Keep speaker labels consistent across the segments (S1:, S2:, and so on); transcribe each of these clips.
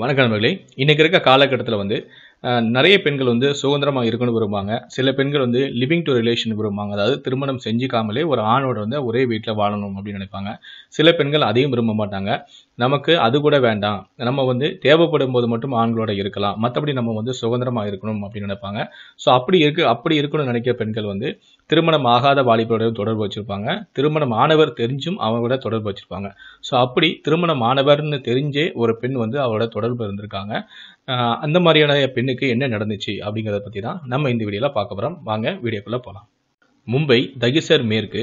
S1: வணக்கம் நண்பர்களே இன்றைக்கு இருக்க காலகட்டத்தில் வந்து நிறைய பெண்கள் வந்து சுதந்திரமாக இருக்கணும்னு விரும்புவாங்க சில பெண்கள் வந்து லிவிங் டு ரிலேஷன் விரும்புவாங்க அதாவது திருமணம் செஞ்சுக்காமலே ஒரு ஆணோட வந்து ஒரே வீட்டில் வாழணும் அப்படின்னு நினைப்பாங்க சில பெண்கள் அதையும் விரும்ப மாட்டாங்க நமக்கு அது கூட வேண்டாம் நம்ம வந்து தேவைப்படும் போது மட்டும் ஆண்களோட இருக்கலாம் மற்றபடி நம்ம வந்து சுதந்திரமாக இருக்கணும் அப்படின்னு நினைப்பாங்க ஸோ அப்படி இருக்கு அப்படி இருக்கணும்னு நினைக்கிற பெண்கள் வந்து திருமணம் ஆகாத வாலிபரோட தொடர்பு வச்சுருப்பாங்க திருமணம் ஆனவர் தெரிஞ்சும் அவங்களோட தொடர்பு வச்சுருப்பாங்க ஸோ அப்படி திருமணம் ஆனவர்னு தெரிஞ்சே ஒரு பெண் வந்து அவரோட தொடர்பு இருந்திருக்காங்க அந்த மாதிரியான பெண்ணுக்கு என்ன நடந்துச்சு அப்படிங்கிறத பற்றி தான் நம்ம இந்த வீடியோவில் பார்க்க போகிறோம் வாங்க வீடியோக்குள்ளே போகலாம் மும்பை தகிசர் மேற்கு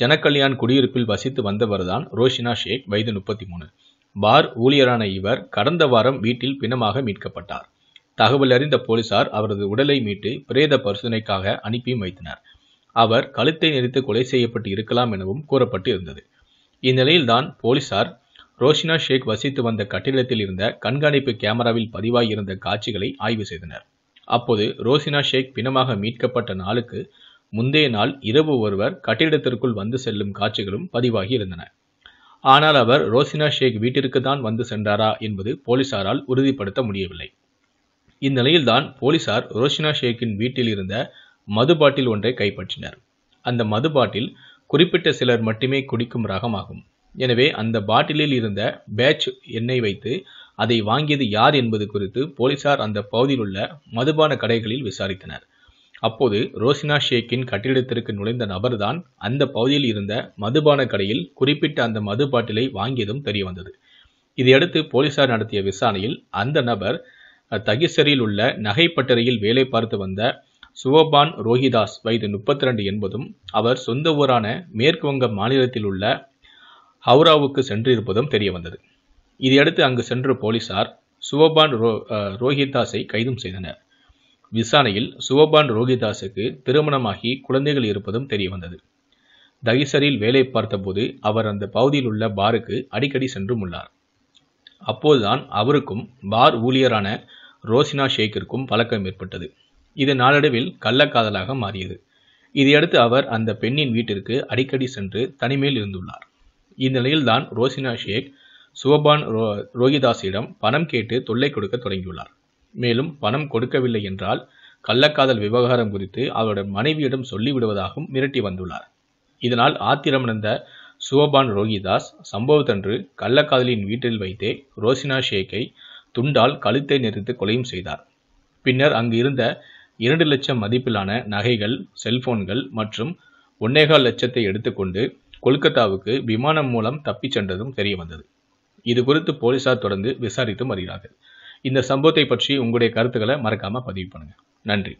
S1: ஜனகல்யாண் குடியிருப்பில் வசித்து வந்தவர் தான் ரோஷினா ஷேக் வயது முப்பத்தி மூணு பார் ஊழியரான இவர் கடந்த வாரம் வீட்டில் பிணமாக மீட்கப்பட்டார் தகவல் அறிந்த போலீசார் அவரது உடலை மீட்டு பிரேத பரிசோதனைக்காக அனுப்பியும் வைத்தனர் அவர் கழுத்தை நெரித்து கொலை செய்யப்பட்டு இருக்கலாம் எனவும் கூறப்பட்டு இருந்தது இந்நிலையில்தான் போலீசார் ரோஷினா ஷேக் வசித்து வந்த கட்டிடத்தில் இருந்த கண்காணிப்பு கேமராவில் பதிவாகியிருந்த காட்சிகளை ஆய்வு செய்தனர் அப்போது ரோசினா ஷேக் பிணமாக மீட்கப்பட்ட நாளுக்கு முந்தைய நாள் இரவு ஒருவர் கட்டிடத்திற்குள் வந்து செல்லும் காட்சிகளும் பதிவாகி இருந்தன ஆனால் அவர் ரோசினா ஷேக் வீட்டிற்கு தான் வந்து சென்றாரா என்பது போலீசாரால் உறுதிப்படுத்த முடியவில்லை இந்நிலையில்தான் போலீசார் ரோஷினா ஷேக்கின் வீட்டில் இருந்த மது பாட்டில் ஒன்றை கைப்பற்றினர் அந்த மது பாட்டில் குறிப்பிட்ட சிலர் மட்டுமே குடிக்கும் ரகமாகும் எனவே அந்த பாட்டிலில் இருந்த பேட்ச் எண்ணெய் வைத்து அதை வாங்கியது யார் என்பது குறித்து போலீசார் அந்த பகுதியில் உள்ள மதுபான கடைகளில் விசாரித்தனர் அப்போது ரோசினா ஷேக்கின் கட்டிடத்திற்கு நுழைந்த நபர்தான் அந்த பகுதியில் இருந்த மதுபான கடையில் குறிப்பிட்ட அந்த மது பாட்டிலை வாங்கியதும் தெரியவந்தது இதையடுத்து போலீசார் நடத்திய விசாரணையில் அந்த நபர் தகிசரில் உள்ள நகைப்பட்டறையில் வேலை பார்த்து வந்த சுவபான் ரோஹிதாஸ் வயது முப்பத்தி ரெண்டு என்பதும் அவர் சொந்த ஊரான மேற்கு வங்க மாநிலத்தில் உள்ள ஹவுராவுக்கு சென்றிருப்பதும் தெரிய வந்தது இதையடுத்து அங்கு சென்ற போலீசார் சுவபான் ரோ ரோஹிதாஸை கைதும் செய்தனர் விசாரணையில் சுவபான் ரோஹிதாஸுக்கு திருமணமாகி குழந்தைகள் இருப்பதும் தெரிய வந்தது தகிசரில் வேலை பார்த்தபோது அவர் அந்த பகுதியில் உள்ள பாருக்கு அடிக்கடி சென்றும் உள்ளார் அப்போதுதான் அவருக்கும் பார் ஊழியரான ரோசினா ஷேக்கிற்கும் பழக்கம் ஏற்பட்டது இது நாளடைவில் கள்ளக்காதலாக மாறியது இதையடுத்து அவர் அந்த பெண்ணின் வீட்டிற்கு அடிக்கடி சென்று தனிமையில் இருந்துள்ளார் இந்நிலையில்தான் ரோசினா ஷேக் சுவபான் ரோ ரோஹிதாஸிடம் பணம் கேட்டு தொல்லை கொடுக்க தொடங்கியுள்ளார் மேலும் பணம் கொடுக்கவில்லை என்றால் கள்ளக்காதல் விவகாரம் குறித்து அவருடைய மனைவியிடம் சொல்லிவிடுவதாகவும் மிரட்டி வந்துள்ளார் இதனால் ஆத்திரமடைந்த சுவபான் ரோஹிதாஸ் சம்பவத்தன்று கள்ளக்காதலின் வீட்டில் வைத்தே ரோசினா ஷேக்கை துண்டால் கழுத்தை நெறித்து கொலையும் செய்தார் பின்னர் அங்கு இருந்த இரண்டு லட்சம் மதிப்பிலான நகைகள் செல்போன்கள் மற்றும் ஒன்னேகால் லட்சத்தை எடுத்துக்கொண்டு கொல்கத்தாவுக்கு விமானம் மூலம் தப்பிச் சென்றதும் தெரிய வந்தது இது குறித்து போலீசார் தொடர்ந்து விசாரித்து வருகிறார்கள் இந்த சம்பவத்தை பற்றி உங்களுடைய கருத்துக்களை மறக்காம பதிவு பண்ணுங்க நன்றி